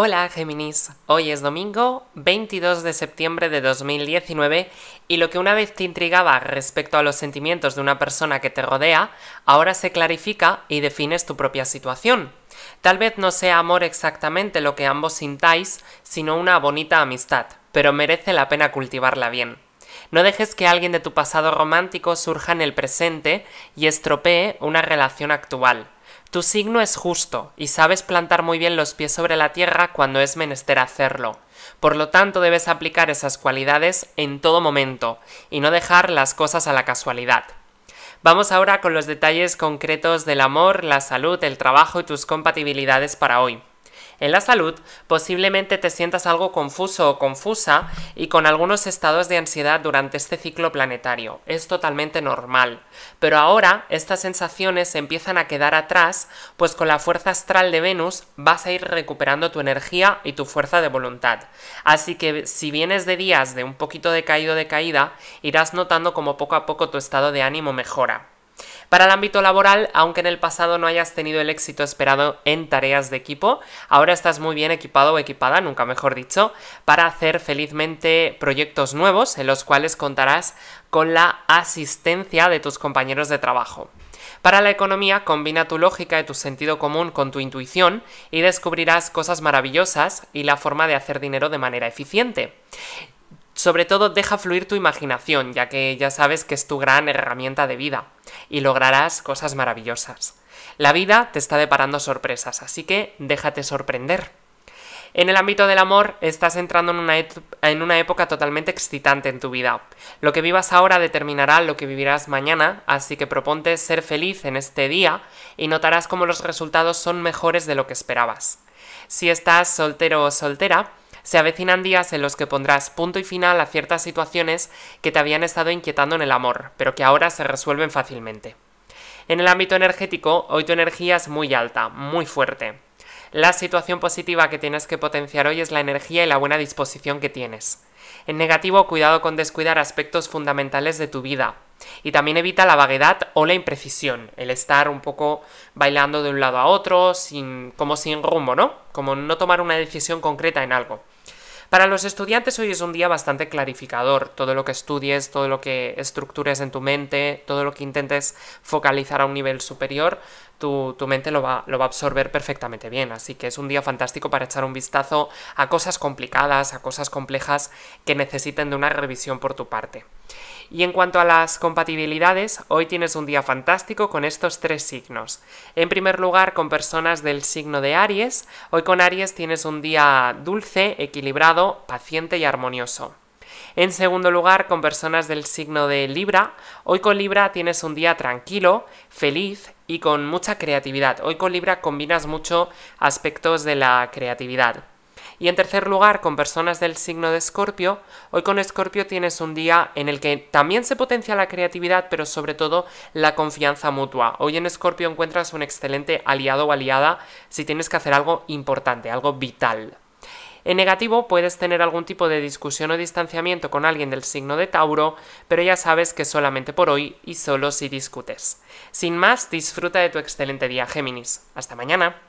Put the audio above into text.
Hola Géminis, hoy es domingo 22 de septiembre de 2019 y lo que una vez te intrigaba respecto a los sentimientos de una persona que te rodea, ahora se clarifica y defines tu propia situación. Tal vez no sea amor exactamente lo que ambos sintáis, sino una bonita amistad, pero merece la pena cultivarla bien. No dejes que alguien de tu pasado romántico surja en el presente y estropee una relación actual. Tu signo es justo, y sabes plantar muy bien los pies sobre la tierra cuando es menester hacerlo. Por lo tanto, debes aplicar esas cualidades en todo momento, y no dejar las cosas a la casualidad. Vamos ahora con los detalles concretos del amor, la salud, el trabajo y tus compatibilidades para hoy. En la salud, posiblemente te sientas algo confuso o confusa y con algunos estados de ansiedad durante este ciclo planetario. Es totalmente normal. Pero ahora estas sensaciones empiezan a quedar atrás, pues con la fuerza astral de Venus vas a ir recuperando tu energía y tu fuerza de voluntad. Así que si vienes de días de un poquito de caído de caída, irás notando como poco a poco tu estado de ánimo mejora. Para el ámbito laboral, aunque en el pasado no hayas tenido el éxito esperado en tareas de equipo, ahora estás muy bien equipado o equipada, nunca mejor dicho, para hacer felizmente proyectos nuevos en los cuales contarás con la asistencia de tus compañeros de trabajo. Para la economía, combina tu lógica y tu sentido común con tu intuición y descubrirás cosas maravillosas y la forma de hacer dinero de manera eficiente. Sobre todo, deja fluir tu imaginación, ya que ya sabes que es tu gran herramienta de vida y lograrás cosas maravillosas. La vida te está deparando sorpresas, así que déjate sorprender. En el ámbito del amor estás entrando en una, en una, época totalmente excitante en tu vida. Lo que vivas ahora determinará lo que vivirás mañana, así que proponte ser feliz en este día y notarás cómo los resultados son mejores de lo que esperabas. Si estás soltero o soltera, se avecinan días en los que pondrás punto y final a ciertas situaciones que te habían estado inquietando en el amor, pero que ahora se resuelven fácilmente. En el ámbito energético, hoy tu energía es muy alta, muy fuerte. La situación positiva que tienes que potenciar hoy es la energía y la buena disposición que tienes. En negativo, cuidado con descuidar aspectos fundamentales de tu vida. Y también evita la vaguedad o la imprecisión, el estar un poco bailando de un lado a otro, sin, como sin rumbo, ¿no? Como no tomar una decisión concreta en algo. Para los estudiantes hoy es un día bastante clarificador. Todo lo que estudies, todo lo que estructures en tu mente, todo lo que intentes focalizar a un nivel superior, tu, mente lo lo va a absorber perfectamente bien. Así que es un día fantástico para echar un vistazo a cosas complicadas, a cosas complejas que necesiten de una revisión por tu parte. Y en cuanto a las compatibilidades, hoy tienes un día fantástico con estos tres signos. En primer lugar, con personas del signo de Aries, hoy con Aries tienes un día dulce, equilibrado, paciente y armonioso. En segundo lugar, con personas del signo de Libra, hoy con Libra tienes un día tranquilo, feliz y con mucha creatividad. Hoy con Libra combinas mucho aspectos de la creatividad. Y en tercer lugar, con personas del signo de Escorpio, hoy con Escorpio tienes un día en el que también se potencia la creatividad, pero sobre todo la confianza mutua. Hoy en Escorpio encuentras un excelente aliado o aliada si tienes que hacer algo importante, algo vital. En negativo puedes tener algún tipo de discusión o distanciamiento con alguien del signo de Tauro, pero ya sabes que solamente por hoy y solo si discutes. Sin más, disfruta de tu excelente día, Géminis. Hasta mañana.